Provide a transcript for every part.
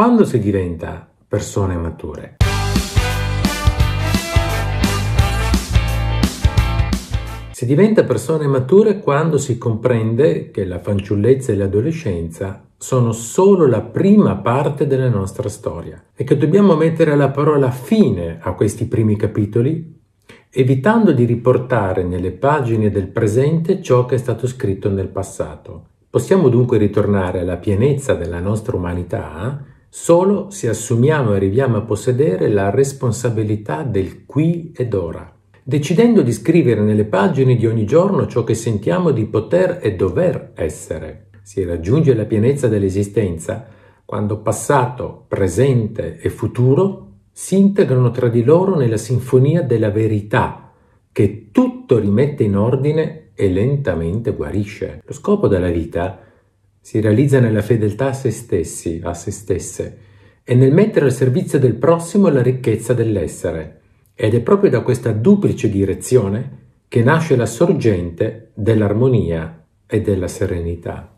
Quando si diventa persone mature? Si diventa persone mature quando si comprende che la fanciullezza e l'adolescenza sono solo la prima parte della nostra storia e che dobbiamo mettere la parola fine a questi primi capitoli evitando di riportare nelle pagine del presente ciò che è stato scritto nel passato. Possiamo dunque ritornare alla pienezza della nostra umanità solo se assumiamo e arriviamo a possedere la responsabilità del qui ed ora, decidendo di scrivere nelle pagine di ogni giorno ciò che sentiamo di poter e dover essere. Si raggiunge la pienezza dell'esistenza quando passato, presente e futuro si integrano tra di loro nella sinfonia della verità, che tutto rimette in ordine e lentamente guarisce. Lo scopo della vita è si realizza nella fedeltà a se stessi, a se stesse, e nel mettere al servizio del prossimo la ricchezza dell'essere. Ed è proprio da questa duplice direzione che nasce la sorgente dell'armonia e della serenità.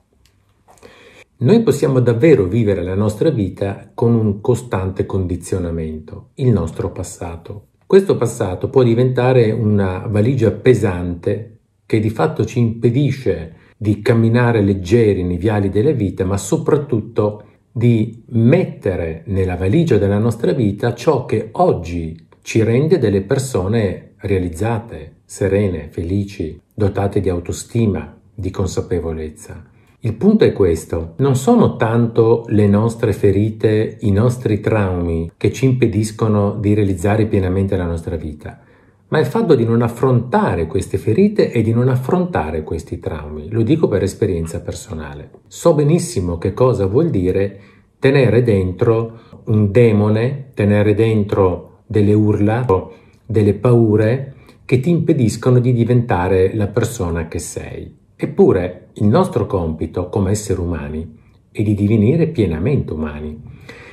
Noi possiamo davvero vivere la nostra vita con un costante condizionamento, il nostro passato. Questo passato può diventare una valigia pesante che di fatto ci impedisce di camminare leggeri nei viali della vita, ma soprattutto di mettere nella valigia della nostra vita ciò che oggi ci rende delle persone realizzate, serene, felici, dotate di autostima, di consapevolezza. Il punto è questo, non sono tanto le nostre ferite, i nostri traumi che ci impediscono di realizzare pienamente la nostra vita, ma il fatto di non affrontare queste ferite e di non affrontare questi traumi. Lo dico per esperienza personale. So benissimo che cosa vuol dire tenere dentro un demone, tenere dentro delle urla, delle paure che ti impediscono di diventare la persona che sei. Eppure il nostro compito come esseri umani è di divenire pienamente umani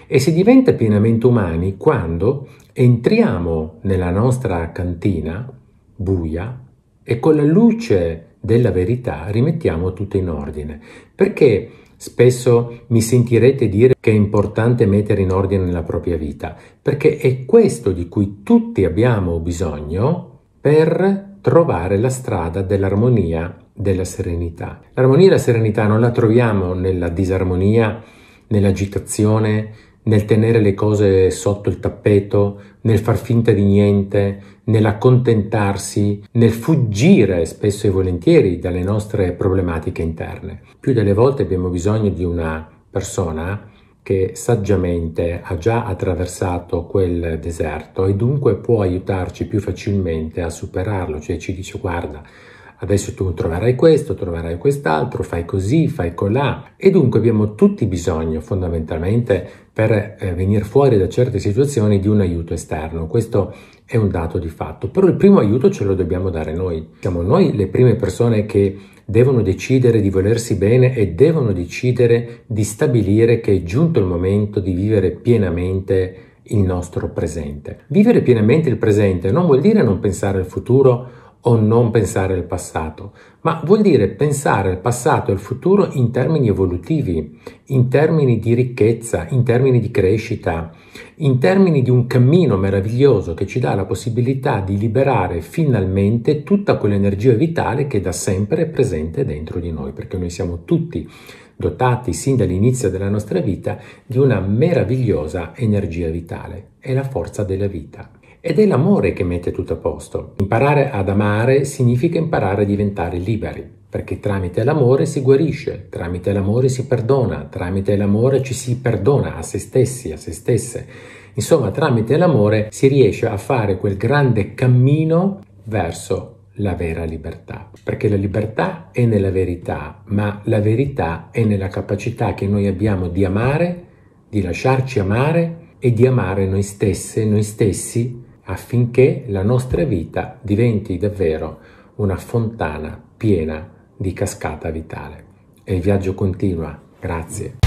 e si diventa pienamente umani quando entriamo nella nostra cantina buia e con la luce della verità rimettiamo tutto in ordine. Perché spesso mi sentirete dire che è importante mettere in ordine la propria vita? Perché è questo di cui tutti abbiamo bisogno per trovare la strada dell'armonia, della serenità. L'armonia e la serenità non la troviamo nella disarmonia, nell'agitazione, nel tenere le cose sotto il tappeto, nel far finta di niente, nell'accontentarsi, nel fuggire spesso e volentieri dalle nostre problematiche interne. Più delle volte abbiamo bisogno di una persona che saggiamente ha già attraversato quel deserto e dunque può aiutarci più facilmente a superarlo, cioè ci dice guarda, adesso tu troverai questo, troverai quest'altro, fai così, fai colà. E dunque abbiamo tutti bisogno fondamentalmente per eh, venire fuori da certe situazioni di un aiuto esterno. Questo è un dato di fatto, però il primo aiuto ce lo dobbiamo dare noi. Siamo noi le prime persone che devono decidere di volersi bene e devono decidere di stabilire che è giunto il momento di vivere pienamente il nostro presente. Vivere pienamente il presente non vuol dire non pensare al futuro o non pensare al passato, ma vuol dire pensare al passato e al futuro in termini evolutivi, in termini di ricchezza, in termini di crescita, in termini di un cammino meraviglioso che ci dà la possibilità di liberare finalmente tutta quell'energia vitale che da sempre è presente dentro di noi, perché noi siamo tutti dotati sin dall'inizio della nostra vita di una meravigliosa energia vitale, è la forza della vita ed è l'amore che mette tutto a posto. Imparare ad amare significa imparare a diventare liberi, perché tramite l'amore si guarisce, tramite l'amore si perdona, tramite l'amore ci si perdona a se stessi, a se stesse. Insomma, tramite l'amore si riesce a fare quel grande cammino verso la vera libertà, perché la libertà è nella verità, ma la verità è nella capacità che noi abbiamo di amare, di lasciarci amare e di amare noi stesse, noi stessi affinché la nostra vita diventi davvero una fontana piena di cascata vitale. E il viaggio continua. Grazie.